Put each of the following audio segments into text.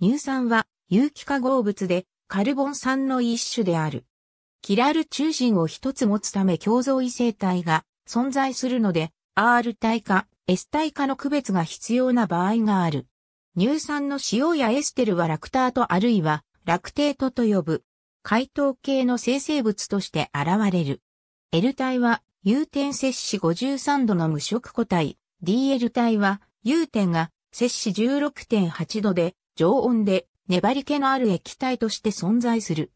乳酸は有機化合物でカルボン酸の一種である。キラル中心を一つ持つため共造異性体が存在するので、R 体か S 体かの区別が必要な場合がある。乳酸の塩やエステルはラクタートあるいはラクテートと呼ぶ。解糖系の生成物として現れる。L 体は有点摂氏53度の無色固体。DL 体は有点が摂氏16.8度で常温で粘り気のある液体として存在する。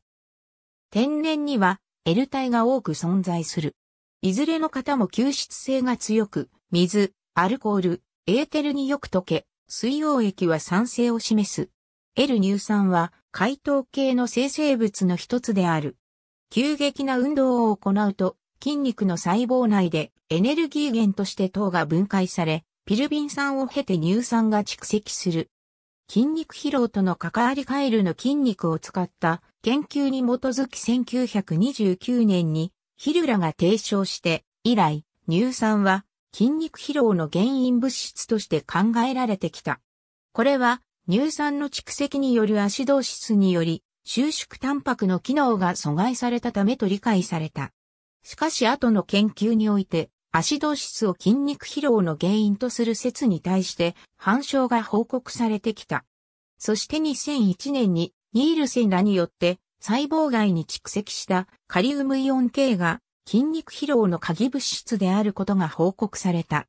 天然には L 体が多く存在する。いずれの方も吸湿性が強く、水、アルコール、エーテルによく溶け、水溶液は酸性を示す。L 乳酸は解凍系の生成物の一つである。急激な運動を行うと、筋肉の細胞内でエネルギー源として糖が分解され、ピルビン酸を経て乳酸が蓄積する。筋肉疲労との関わりカエルの筋肉を使った研究に基づき1929年にヒルラが提唱して以来乳酸は筋肉疲労の原因物質として考えられてきた。これは乳酸の蓄積によるアシドーシスにより収縮タンパクの機能が阻害されたためと理解された。しかし後の研究においてアシド質を筋肉疲労の原因とする説に対して反証が報告されてきた。そして2001年にニールセンらによって細胞外に蓄積したカリウムイオン系が筋肉疲労の鍵物質であることが報告された。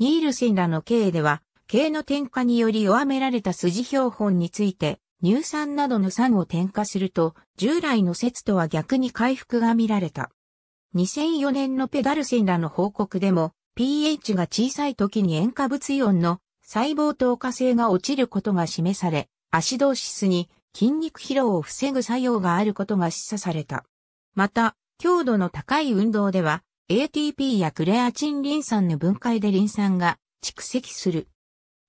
ニールセンらの系では、系の添加により弱められた筋標本について、乳酸などの酸を添加すると、従来の説とは逆に回復が見られた。2004年のペダルセンらの報告でも、pH が小さい時に塩化物イオンの細胞透過性が落ちることが示され、アシドーシスに筋肉疲労を防ぐ作用があることが示唆された。また、強度の高い運動では、ATP やクレアチンリン酸の分解でリン酸が蓄積する。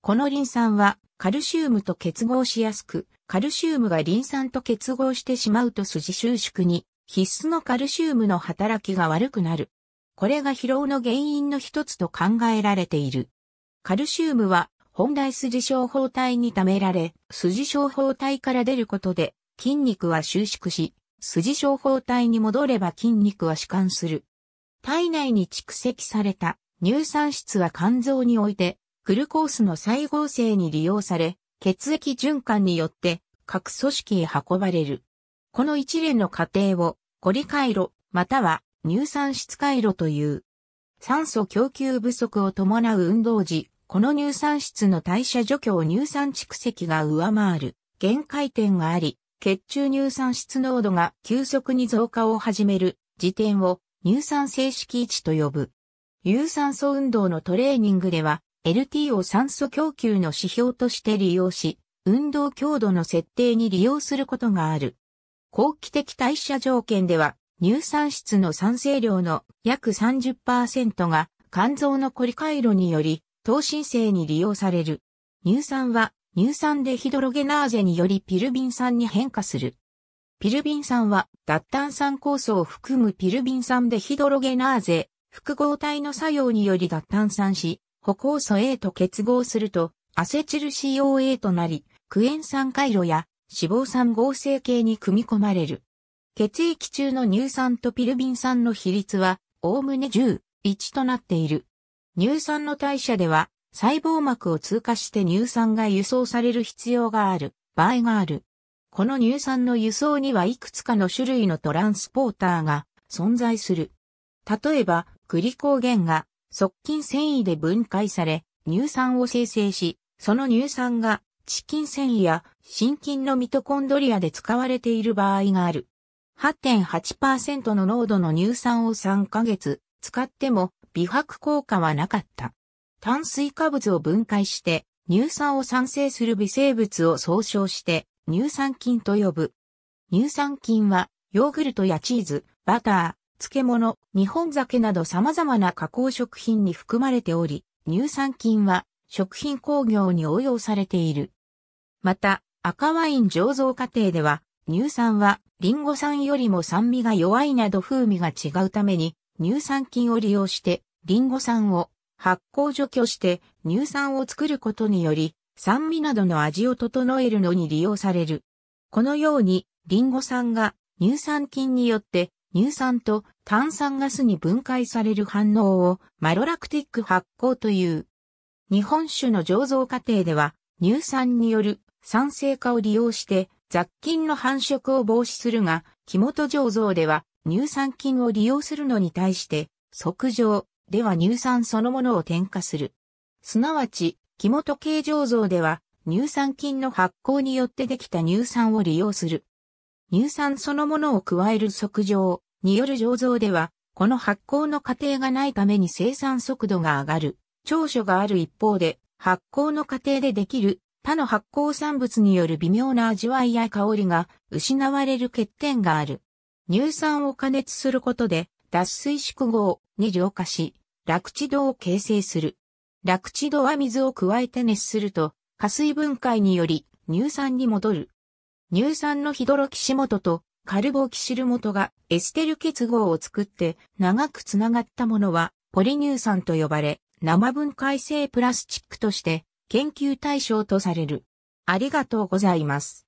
このリン酸はカルシウムと結合しやすく、カルシウムがリン酸と結合してしまうと筋収縮に必須のカルシウムの働きが悪くなる。これが疲労の原因の一つと考えられている。カルシウムは本来筋症胞体に溜められ、筋症胞体から出ることで筋肉は収縮し、筋症胞体に戻れば筋肉は弛緩する。体内に蓄積された乳酸質は肝臓において、グルコースの再合成に利用され、血液循環によって各組織へ運ばれる。この一連の過程を、コリ回路、または乳酸質回路という。酸素供給不足を伴う運動時、この乳酸質の代謝除去を乳酸蓄積が上回る限界点があり、血中乳酸質濃度が急速に増加を始める時点を乳酸静止値と呼ぶ。有酸素運動のトレーニングでは、LT を酸素供給の指標として利用し、運動強度の設定に利用することがある。後期的代謝条件では、乳酸質の酸性量の約30%が肝臓のコリ回路により、糖新生に利用される。乳酸は、乳酸デヒドロゲナーゼによりピルビン酸に変化する。ピルビン酸は、脱炭酸酵素を含むピルビン酸デヒドロゲナーゼ、複合体の作用により脱炭酸し、歩酵素 A と結合すると、アセチル COA となり、クエン酸回路や脂肪酸合成系に組み込まれる。血液中の乳酸とピルビン酸の比率は、おおむね10、1となっている。乳酸の代謝では、細胞膜を通過して乳酸が輸送される必要がある場合がある。この乳酸の輸送にはいくつかの種類のトランスポーターが存在する。例えば、グリコーゲンが側近繊維で分解され、乳酸を生成し、その乳酸がチキン繊維や心筋のミトコンドリアで使われている場合がある。8.8%の濃度の乳酸を3ヶ月使っても美白効果はなかった。炭水化物を分解して乳酸を産生する微生物を総称して乳酸菌と呼ぶ。乳酸菌はヨーグルトやチーズ、バター、漬物、日本酒など様々な加工食品に含まれており、乳酸菌は食品工業に応用されている。また、赤ワイン醸造過程では、乳酸はリンゴ酸よりも酸味が弱いなど風味が違うために、乳酸菌を利用して、リンゴ酸を発酵除去して乳酸を作ることにより、酸味などの味を整えるのに利用される。このように、リンゴ酸が乳酸菌によって乳酸と炭酸ガスに分解される反応をマロラクティック発酵という。日本酒の醸造過程では乳酸による酸性化を利用して雑菌の繁殖を防止するが、木本醸造では乳酸菌を利用するのに対して、即上では乳酸そのものを添加する。すなわち、木本系醸造では乳酸菌の発酵によってできた乳酸を利用する。乳酸そのものを加える即上による醸造では、この発酵の過程がないために生産速度が上がる。長所がある一方で、発酵の過程でできる他の発酵産物による微妙な味わいや香りが失われる欠点がある。乳酸を加熱することで脱水縮合に浄化し、落地度を形成する。落地度は水を加えて熱すると、加水分解により乳酸に戻る。乳酸のヒドロキシモトとカルボキシルモトがエステル結合を作って長くつながったものはポリ乳酸と呼ばれ、生分解性プラスチックとして研究対象とされる。ありがとうございます。